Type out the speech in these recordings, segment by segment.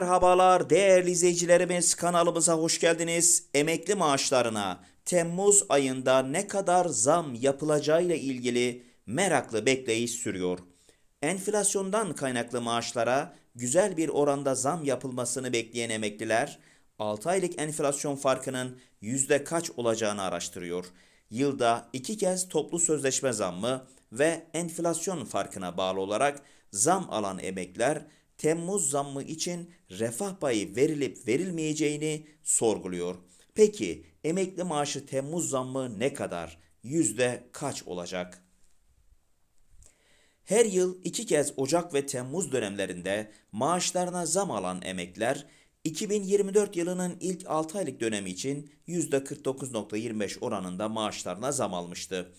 Merhabalar değerli izleyicilerimiz kanalımıza hoş geldiniz. Emekli maaşlarına Temmuz ayında ne kadar zam yapılacağıyla ilgili meraklı bekleyiş sürüyor. Enflasyondan kaynaklı maaşlara güzel bir oranda zam yapılmasını bekleyen emekliler 6 aylık enflasyon farkının yüzde kaç olacağını araştırıyor. Yılda iki kez toplu sözleşme zammı ve enflasyon farkına bağlı olarak zam alan emekler Temmuz zammı için refah payı verilip verilmeyeceğini sorguluyor. Peki emekli maaşı Temmuz zammı ne kadar? Yüzde kaç olacak? Her yıl iki kez Ocak ve Temmuz dönemlerinde maaşlarına zam alan emekler 2024 yılının ilk 6 aylık dönemi için %49.25 oranında maaşlarına zam almıştı.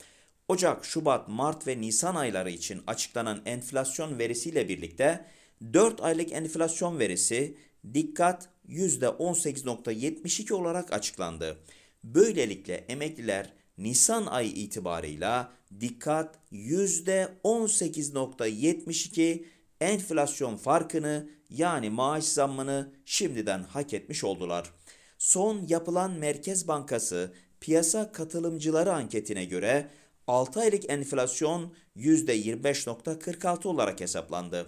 Ocak, Şubat, Mart ve Nisan ayları için açıklanan enflasyon verisiyle birlikte 4 aylık enflasyon verisi dikkat %18.72 olarak açıklandı. Böylelikle emekliler Nisan ayı itibarıyla dikkat %18.72 enflasyon farkını yani maaş zammını şimdiden hak etmiş oldular. Son yapılan Merkez Bankası piyasa katılımcıları anketine göre 6 aylık enflasyon %25.46 olarak hesaplandı.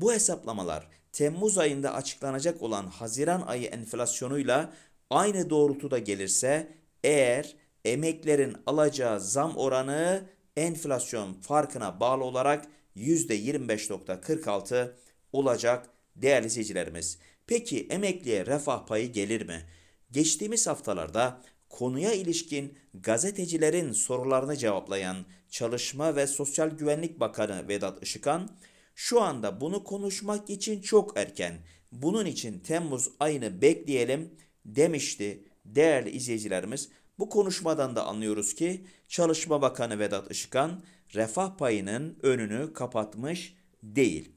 Bu hesaplamalar Temmuz ayında açıklanacak olan Haziran ayı enflasyonuyla aynı doğrultuda gelirse eğer emeklerin alacağı zam oranı enflasyon farkına bağlı olarak %25.46 olacak değerli izleyicilerimiz. Peki emekliye refah payı gelir mi? Geçtiğimiz haftalarda konuya ilişkin gazetecilerin sorularını cevaplayan Çalışma ve Sosyal Güvenlik Bakanı Vedat Işıkan, şu anda bunu konuşmak için çok erken. Bunun için Temmuz ayını bekleyelim demişti değerli izleyicilerimiz. Bu konuşmadan da anlıyoruz ki Çalışma Bakanı Vedat Işıkan refah payının önünü kapatmış değil.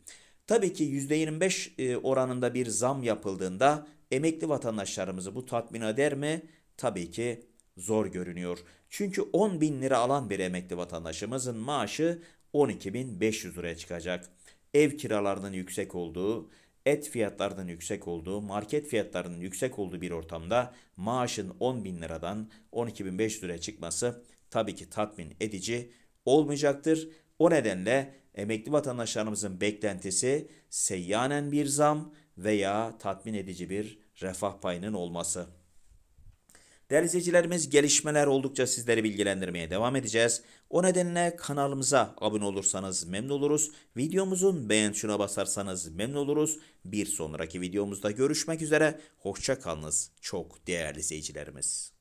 Tabii ki %25 e, oranında bir zam yapıldığında emekli vatandaşlarımızı bu tatmin eder mi? Tabii ki zor görünüyor. Çünkü 10 bin lira alan bir emekli vatandaşımızın maaşı 12.500 liraya çıkacak ev kiralarının yüksek olduğu, et fiyatlarının yüksek olduğu, market fiyatlarının yüksek olduğu bir ortamda maaşın 10 bin liradan 12 bin 500 liraya çıkması tabii ki tatmin edici olmayacaktır. O nedenle emekli vatandaşlarımızın beklentisi seyyanen bir zam veya tatmin edici bir refah payının olması. Değerli izleyicilerimiz gelişmeler oldukça sizleri bilgilendirmeye devam edeceğiz. O nedenle kanalımıza abone olursanız memnun oluruz. Videomuzun beğen tuşuna basarsanız memnun oluruz. Bir sonraki videomuzda görüşmek üzere. Hoşçakalınız çok değerli izleyicilerimiz.